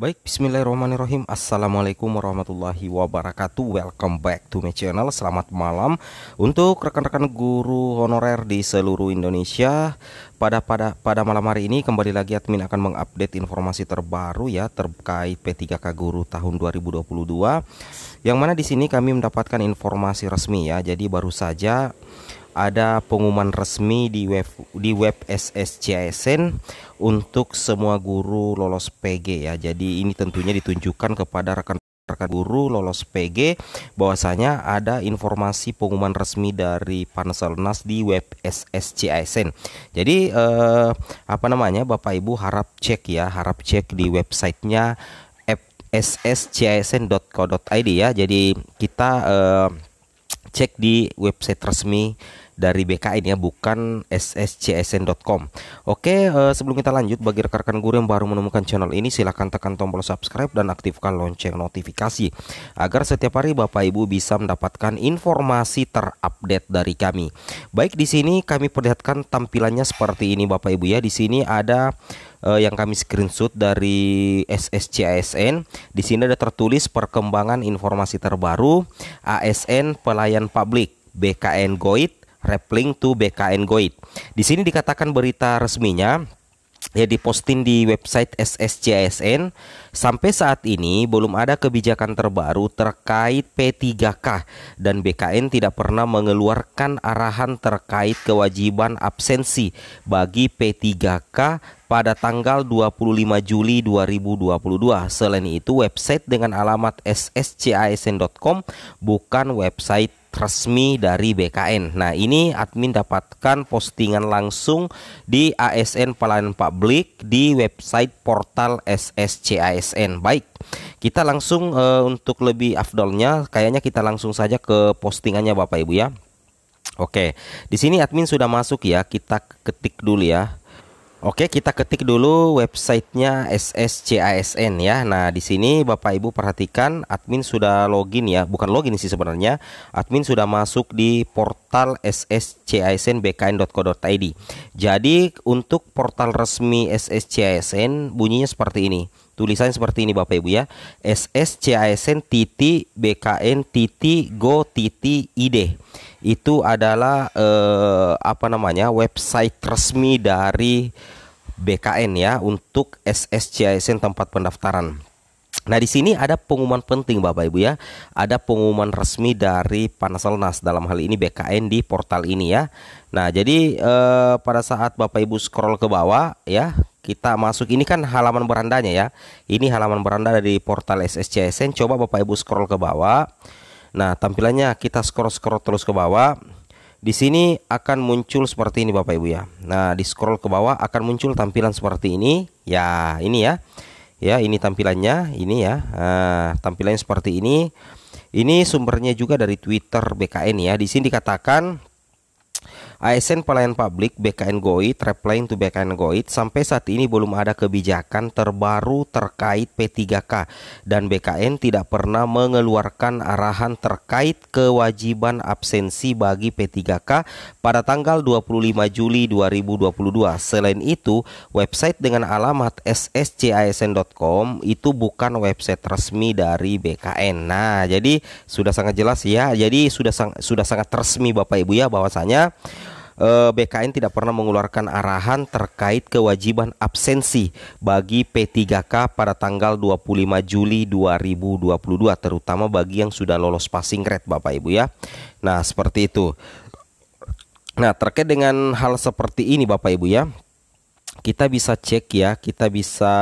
Baik, bismillahirrahmanirrahim Assalamualaikum warahmatullahi wabarakatuh Welcome back to my channel Selamat malam Untuk rekan-rekan guru honorer di seluruh Indonesia pada, pada, pada malam hari ini kembali lagi admin akan mengupdate informasi terbaru ya Terkait P3K Guru tahun 2022 Yang mana di sini kami mendapatkan informasi resmi ya Jadi baru saja ada pengumuman resmi di web di web SSCSN untuk semua guru lolos PG ya. Jadi ini tentunya ditunjukkan kepada rekan rekan guru lolos PG bahwasanya ada informasi pengumuman resmi dari Panselnas di web SSCISN. Jadi eh, apa namanya Bapak Ibu harap cek ya, harap cek di websitenya sscisn.co.id ya. Jadi kita eh, cek di website resmi dari BKN ya bukan sscsn.com. Oke, eh, sebelum kita lanjut bagi rekan-rekan guru yang baru menemukan channel ini silahkan tekan tombol subscribe dan aktifkan lonceng notifikasi agar setiap hari Bapak Ibu bisa mendapatkan informasi terupdate dari kami. Baik di sini kami perlihatkan tampilannya seperti ini Bapak Ibu ya. Di sini ada uh, yang kami screenshot dari SSCASN. Di sini ada tertulis perkembangan informasi terbaru ASN pelayan publik BKN Goit, replink to BKN Goit. Di sini dikatakan berita resminya ya diposting di website SSCSN sampai saat ini belum ada kebijakan terbaru terkait P3K dan BKN tidak pernah mengeluarkan arahan terkait kewajiban absensi bagi P3K pada tanggal 25 Juli 2022. Selain itu, website dengan alamat sscasn.com bukan website resmi dari BKN. Nah, ini admin dapatkan postingan langsung di ASN Pelayanan Publik di website portal SSCASN. Baik, kita langsung e, untuk lebih afdolnya kayaknya kita langsung saja ke postingannya Bapak Ibu ya. Oke, di sini admin sudah masuk ya. Kita ketik dulu ya. Oke, kita ketik dulu websitenya SSCASN ya. Nah, di sini Bapak Ibu perhatikan admin sudah login ya, bukan login sih sebenarnya. Admin sudah masuk di portal sscasnbkn.co.id. Jadi untuk portal resmi SSCASN bunyinya seperti ini. Tulisannya seperti ini Bapak Ibu ya. sscasn.bkn.go.id titik BKN titik go titik ide Itu adalah eh, apa namanya? website resmi dari BKN ya untuk SSCASN tempat pendaftaran. Nah, di sini ada pengumuman penting Bapak Ibu ya. Ada pengumuman resmi dari Panselnas dalam hal ini BKN di portal ini ya. Nah, jadi eh, pada saat Bapak Ibu scroll ke bawah ya, kita masuk ini kan halaman berandanya ya. Ini halaman beranda dari portal SSCSN. Coba Bapak Ibu scroll ke bawah. Nah, tampilannya kita scroll-scroll terus ke bawah. Di sini akan muncul seperti ini Bapak Ibu ya. Nah, di scroll ke bawah akan muncul tampilan seperti ini. Ya, ini ya. Ya, ini tampilannya, ini ya. Nah, tampilannya seperti ini. Ini sumbernya juga dari Twitter BKN ya. Di sini dikatakan ASN pelayan publik BKN Goit replying to BKN Goit sampai saat ini belum ada kebijakan terbaru terkait P3K dan BKN tidak pernah mengeluarkan arahan terkait kewajiban absensi bagi P3K pada tanggal 25 Juli 2022. Selain itu, website dengan alamat sscasn.com e itu bukan website resmi dari BKN. Nah, jadi sudah sangat jelas ya. Jadi sudah sudah sangat resmi Bapak Ibu ya bahwasanya Eh, BKN tidak pernah mengeluarkan arahan terkait kewajiban absensi bagi P3K pada tanggal 25 Juli 2022 terutama bagi yang sudah lolos passing grade Bapak Ibu ya. Nah, seperti itu. Nah, terkait dengan hal seperti ini Bapak Ibu ya. Kita bisa cek ya, kita bisa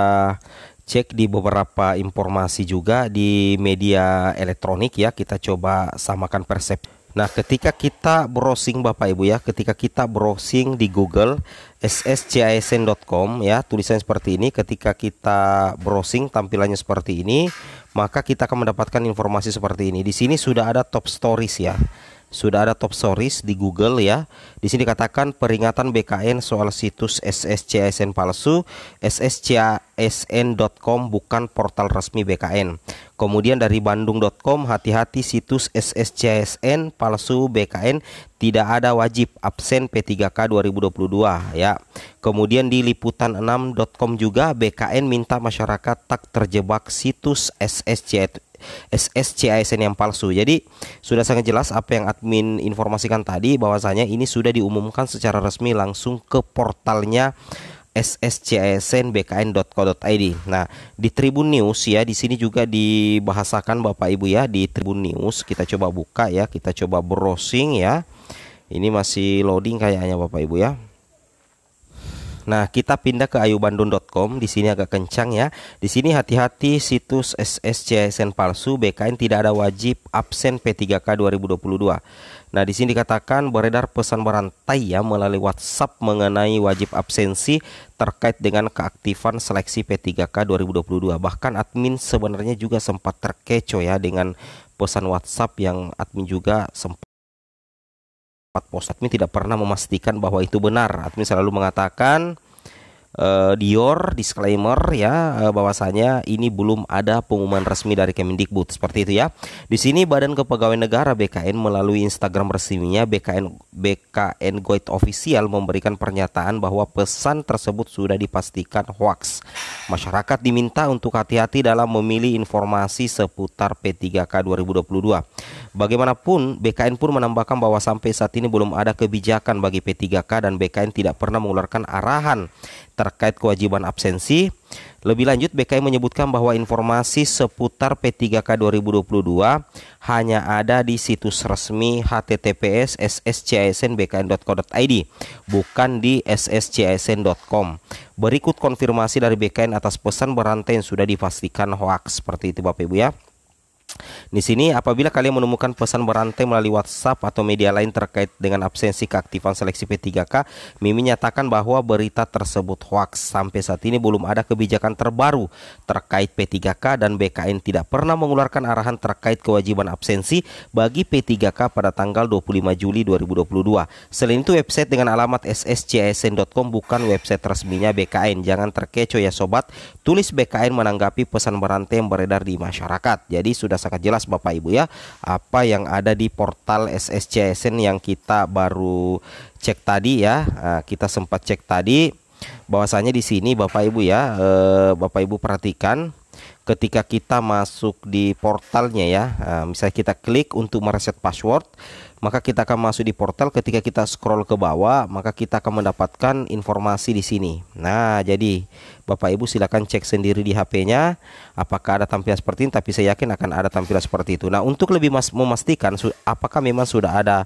cek di beberapa informasi juga di media elektronik ya, kita coba samakan persepsi Nah, ketika kita browsing Bapak Ibu ya, ketika kita browsing di Google sscisn.com ya, tulisannya seperti ini, ketika kita browsing tampilannya seperti ini, maka kita akan mendapatkan informasi seperti ini. Di sini sudah ada top stories ya sudah ada top stories di Google ya. Di sini dikatakan peringatan BKN soal situs SSCSN palsu, SSCSN.com bukan portal resmi BKN. Kemudian dari bandung.com hati-hati situs SSCSN palsu BKN tidak ada wajib absen P3K 2022 ya. Kemudian di liputan6.com juga BKN minta masyarakat tak terjebak situs SSCSN SSCISN yang palsu. Jadi sudah sangat jelas apa yang admin informasikan tadi bahwasanya ini sudah diumumkan secara resmi langsung ke portalnya sscsnbkn.co.id. Nah, di Tribun News ya, di sini juga dibahasakan Bapak Ibu ya di Tribun News. Kita coba buka ya, kita coba browsing ya. Ini masih loading kayaknya Bapak Ibu ya. Nah, kita pindah ke ayubandung.com. Di sini agak kencang ya. Di sini hati-hati situs SSCSN palsu BKN tidak ada wajib absen P3K 2022. Nah, di sini dikatakan beredar pesan berantai ya melalui WhatsApp mengenai wajib absensi terkait dengan keaktifan seleksi P3K 2022. Bahkan admin sebenarnya juga sempat terkecoh ya dengan pesan WhatsApp yang admin juga sempat Pak Posat ini tidak pernah memastikan bahwa itu benar. Admin selalu mengatakan uh, Dior disclaimer ya uh, bahwasanya ini belum ada pengumuman resmi dari Kemendikbud seperti itu ya. Di sini Badan Kepegawaian Negara BKN melalui Instagram resminya BKN BKN Goit Official memberikan pernyataan bahwa pesan tersebut sudah dipastikan hoax. Masyarakat diminta untuk hati-hati dalam memilih informasi seputar P3K 2022. Bagaimanapun BKN pun menambahkan bahwa sampai saat ini belum ada kebijakan bagi P3K dan BKN tidak pernah mengeluarkan arahan terkait kewajiban absensi. Lebih lanjut, BKI menyebutkan bahwa informasi seputar P3K 2022 hanya ada di situs resmi https sscsnbkn.co.id, bukan di sscsn.com. Berikut konfirmasi dari BKN atas pesan berantai yang sudah dipastikan hoax Seperti itu Bapak Ibu ya. Di sini, apabila kalian menemukan pesan berantai melalui WhatsApp atau media lain terkait dengan absensi keaktifan seleksi P3K, Mimi nyatakan bahwa berita tersebut hoax. Sampai saat ini belum ada kebijakan terbaru terkait P3K dan BKN tidak pernah mengeluarkan arahan terkait kewajiban absensi bagi P3K pada tanggal 25 Juli 2022. Selain itu, website dengan alamat sscsn.com bukan website resminya BKN. Jangan terkecoh ya sobat, tulis BKN menanggapi pesan berantai yang beredar di masyarakat. Jadi sudah sangat jelas jelas Bapak Ibu ya apa yang ada di portal SSCSN yang kita baru cek tadi ya eh, kita sempat cek tadi bahwasanya di sini Bapak Ibu ya eh, Bapak Ibu perhatikan ketika kita masuk di portalnya ya nah, misalnya kita klik untuk mereset password maka kita akan masuk di portal ketika kita scroll ke bawah maka kita akan mendapatkan informasi di sini nah jadi Bapak Ibu silakan cek sendiri di HP-nya apakah ada tampilan seperti ini tapi saya yakin akan ada tampilan seperti itu nah untuk lebih memastikan apakah memang sudah ada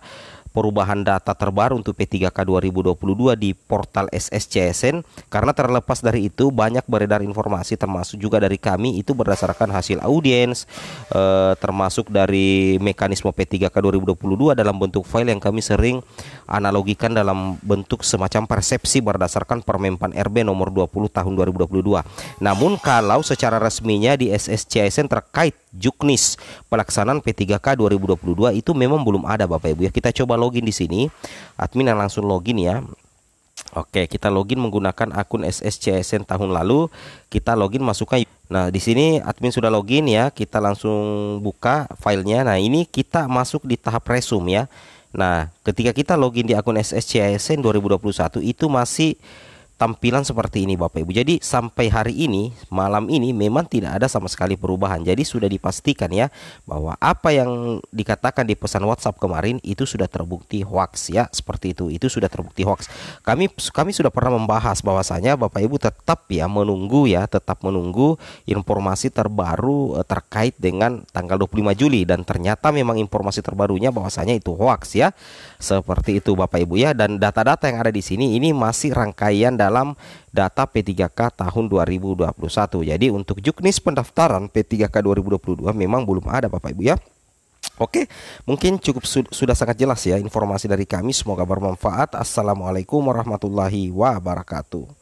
perubahan data terbaru untuk P3K 2022 di portal SSCSN karena terlepas dari itu banyak beredar informasi termasuk juga dari kami itu berdasarkan hasil audiens eh, termasuk dari mekanisme P3K 2022 dalam bentuk file yang kami sering analogikan dalam bentuk semacam persepsi berdasarkan Permenpan RB nomor 20 tahun 2022. Namun kalau secara resminya di SSCSN terkait juknis pelaksanaan P3K 2022 itu memang belum ada Bapak Ibu ya. Kita coba login di sini admin yang langsung login ya Oke, kita login menggunakan akun SSCSN tahun lalu. Kita login masukkan. Nah, di sini admin sudah login ya. Kita langsung buka filenya. Nah, ini kita masuk di tahap resume ya. Nah, ketika kita login di akun SSCSN 2021 itu masih tampilan seperti ini Bapak Ibu. Jadi sampai hari ini malam ini memang tidak ada sama sekali perubahan. Jadi sudah dipastikan ya bahwa apa yang dikatakan di pesan WhatsApp kemarin itu sudah terbukti hoax ya seperti itu. Itu sudah terbukti hoax. Kami kami sudah pernah membahas bahwasanya Bapak Ibu tetap ya menunggu ya tetap menunggu informasi terbaru eh, terkait dengan tanggal 25 Juli dan ternyata memang informasi terbarunya bahwasanya itu hoax ya. Seperti itu Bapak Ibu ya dan data-data yang ada di sini ini masih rangkaian dalam dalam data P3K tahun 2021. Jadi untuk juknis pendaftaran P3K 2022 memang belum ada Bapak Ibu ya. Oke, mungkin cukup su sudah sangat jelas ya informasi dari kami. Semoga bermanfaat. Assalamualaikum warahmatullahi wabarakatuh.